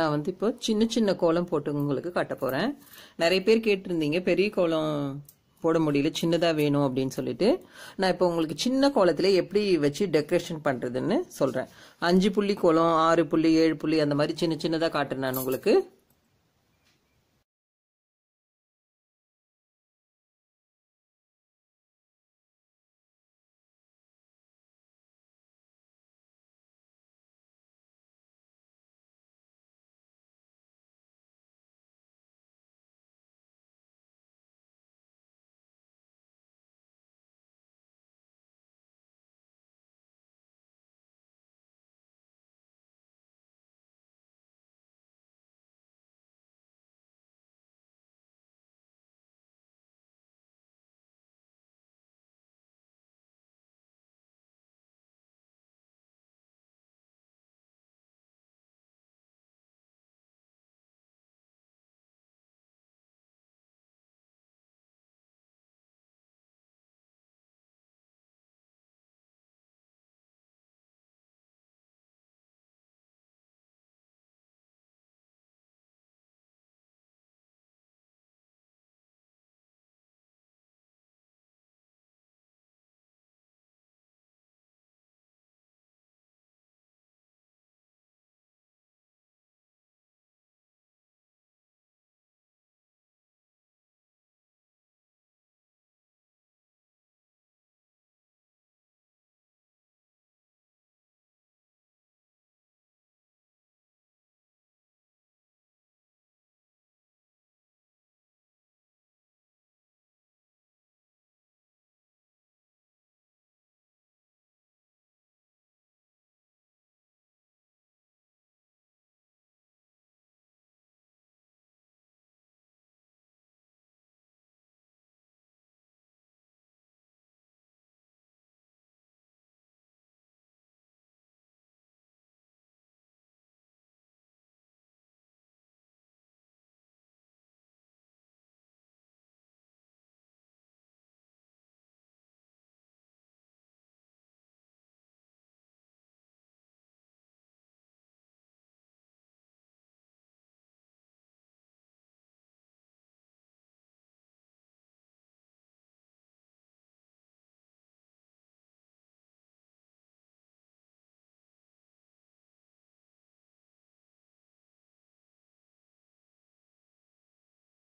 நான் வந்து இப்போ சின்ன சின்ன கோலம் போட்டு உங்களுக்கு காட்ட போகிறேன் நிறைய பேர் கேட்டிருந்தீங்க பெரிய கோலம் போட முடியல சின்னதாக வேணும் அப்படின்னு சொல்லிட்டு நான் இப்போ உங்களுக்கு சின்ன கோலத்தில் எப்படி வச்சு டெக்கரேஷன் பண்ணுறதுன்னு சொல்கிறேன் அஞ்சு புள்ளி கோலம் ஆறு புள்ளி ஏழு புள்ளி அந்த மாதிரி சின்ன சின்னதாக காட்டுறேன் நான் உங்களுக்கு